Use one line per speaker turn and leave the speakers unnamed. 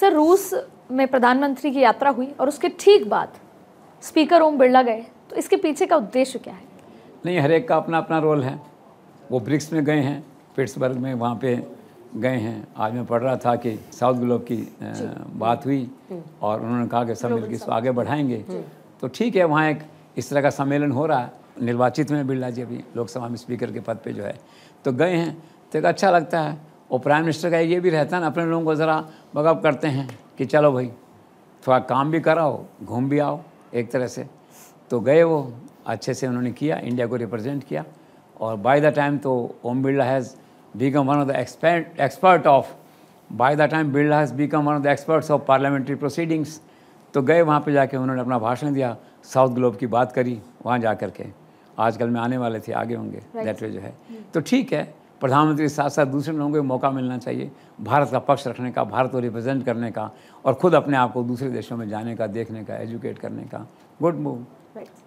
Sir रूस में प्रधानमंत्री की यात्रा हुई और उसके ठीक बाद स्पीकर ओम बिरला गए तो इसके पीछे का उद्देश्य क्या है
नहीं हर एक का अपना अपना रोल है वो ब्रिक्स में गए हैं पिट्सबर्ग में वहाँ पे गए हैं आज मैं पढ़ रहा था कि साउथ ग्लोब की बात हुई हम्म। और उन्होंने कहा कि सब मिलकर इसको आगे बढ़ाएंगे तो ठीक है वहाँ एक इस तरह का सम्मेलन हो रहा है निर्वाचित में बिरला जी अभी लोकसभा में स्पीकर के पद पे जो है तो गए हैं तो एक अच्छा लगता है और प्राइम मिनिस्टर का ये भी रहता है ना अपने लोगों को ज़रा बगअप करते हैं कि चलो भाई थोड़ा काम भी कराओ घूम भी आओ एक तरह से तो गए वो अच्छे से उन्होंने किया इंडिया को रिप्रेजेंट किया और बाय द टाइम तो Om Birla has become one of the expert expert of by the time Birla has become one of the experts of parliamentary proceedings तो गए वहाँ पे जाके उन्होंने अपना भाषण दिया साउथ ग्लोब की बात करी वहाँ जा कर के आजकल में आने वाले थे आगे होंगे दैट right. वे जो है तो ठीक है प्रधानमंत्री के साथ साथ दूसरे लोगों को मौका मिलना चाहिए भारत का पक्ष रखने का भारत को रिप्रेजेंट करने का और खुद अपने आप को दूसरे देशों में जाने का देखने का एजुकेट करने का गुड
मूव